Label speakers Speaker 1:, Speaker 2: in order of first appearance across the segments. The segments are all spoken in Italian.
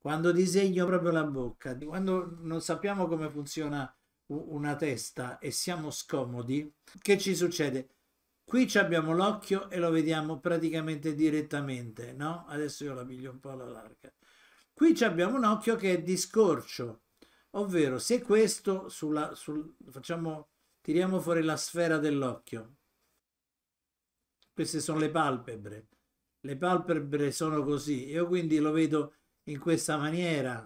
Speaker 1: quando disegno proprio la bocca, quando non sappiamo come funziona una testa e siamo scomodi, che ci succede? Qui abbiamo l'occhio e lo vediamo praticamente direttamente, no? Adesso io la piglio un po' alla larga. Qui abbiamo un occhio che è di scorcio, ovvero se questo sulla, sul, facciamo, tiriamo fuori la sfera dell'occhio. Queste sono le palpebre. Le palpebre sono così. Io quindi lo vedo in questa maniera,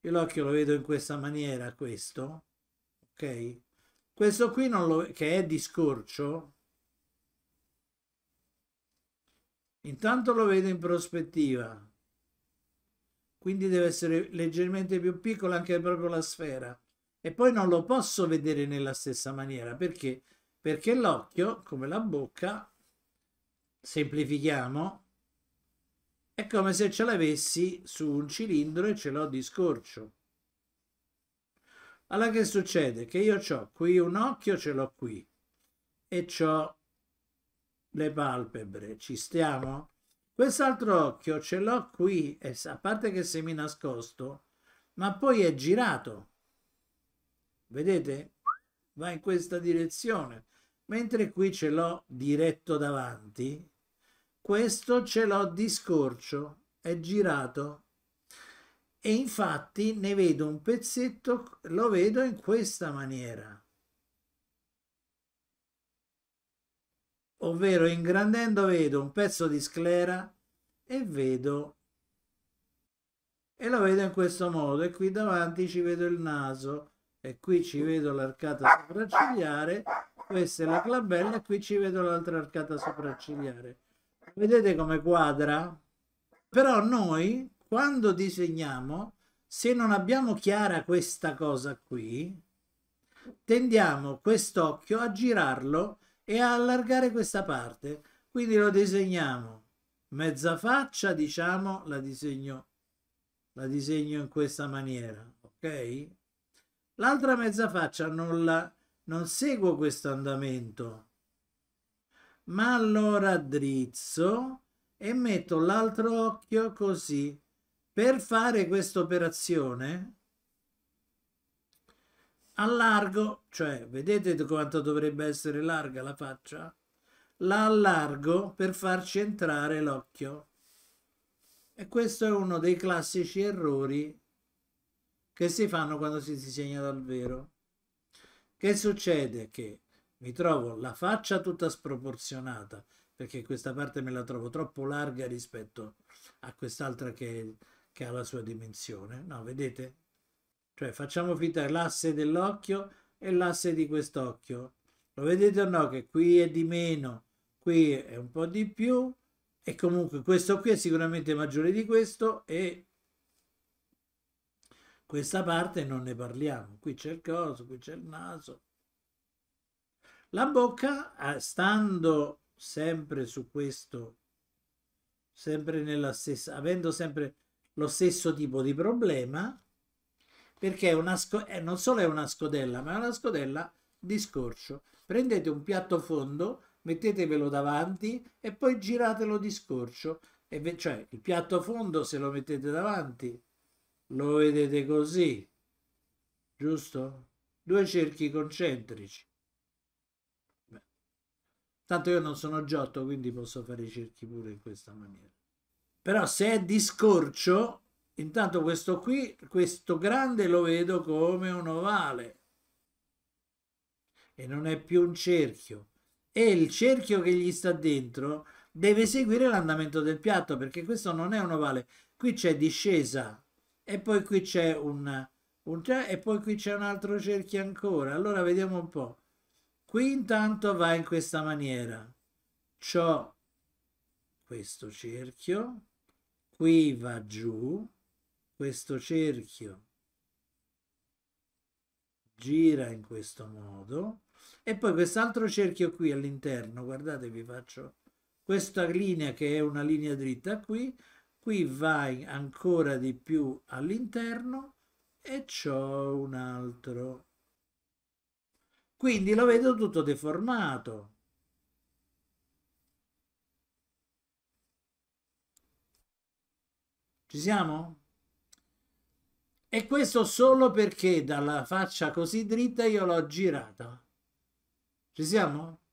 Speaker 1: io l'occhio lo vedo in questa maniera, questo, ok? Questo qui non lo, che è di scorcio, intanto lo vedo in prospettiva, quindi deve essere leggermente più piccola anche proprio la sfera. E poi non lo posso vedere nella stessa maniera, perché? Perché l'occhio, come la bocca, semplifichiamo, è come se ce l'avessi su un cilindro e ce l'ho di scorcio. Allora che succede? Che io ho qui un occhio, ce l'ho qui, e ho le palpebre. Ci stiamo? Quest'altro occhio ce l'ho qui, a parte che semi nascosto, ma poi è girato. Vedete? Va in questa direzione. Mentre qui ce l'ho diretto davanti, questo ce l'ho di scorcio, è girato. E infatti ne vedo un pezzetto, lo vedo in questa maniera. Ovvero ingrandendo vedo un pezzo di sclera e vedo e lo vedo in questo modo e qui davanti ci vedo il naso e qui ci vedo l'arcata sopraccigliare questa è la clabella e qui ci vedo l'altra arcata sopraccigliare Vedete come quadra? Però noi, quando disegniamo, se non abbiamo chiara questa cosa qui, tendiamo quest'occhio a girarlo e a allargare questa parte. Quindi lo disegniamo mezza faccia, diciamo, la disegno, la disegno in questa maniera, ok? L'altra mezza faccia non, la, non seguo questo andamento, ma allora drizzo e metto l'altro occhio così. Per fare questa operazione allargo, cioè vedete quanto dovrebbe essere larga la faccia? La allargo per farci entrare l'occhio. E questo è uno dei classici errori che si fanno quando si disegna dal vero. Che succede? Che mi trovo la faccia tutta sproporzionata perché questa parte me la trovo troppo larga rispetto a quest'altra che, che ha la sua dimensione. No, vedete? Cioè facciamo finta l'asse dell'occhio e l'asse di quest'occhio. Lo vedete o no che qui è di meno, qui è un po' di più e comunque questo qui è sicuramente maggiore di questo e questa parte non ne parliamo. Qui c'è il coso, qui c'è il naso, la bocca, eh, stando sempre su questo, sempre nella stessa, avendo sempre lo stesso tipo di problema, perché una, eh, non solo è una scodella, ma è una scodella di scorcio. Prendete un piatto fondo, mettetevelo davanti e poi giratelo di scorcio. E cioè il piatto fondo se lo mettete davanti, lo vedete così, giusto? Due cerchi concentrici Tanto io non sono Giotto, quindi posso fare i cerchi pure in questa maniera. Però se è di scorcio, intanto questo qui, questo grande lo vedo come un ovale. E non è più un cerchio. E il cerchio che gli sta dentro deve seguire l'andamento del piatto, perché questo non è un ovale. Qui c'è discesa, e poi qui c'è un, un... e poi qui c'è un altro cerchio ancora. Allora vediamo un po' Qui intanto va in questa maniera. C'ho questo cerchio, qui va giù, questo cerchio gira in questo modo e poi quest'altro cerchio qui all'interno, guardate vi faccio questa linea che è una linea dritta qui, qui vai ancora di più all'interno e c'ho un altro quindi lo vedo tutto deformato. Ci siamo? E questo solo perché dalla faccia così dritta io l'ho girata. Ci siamo?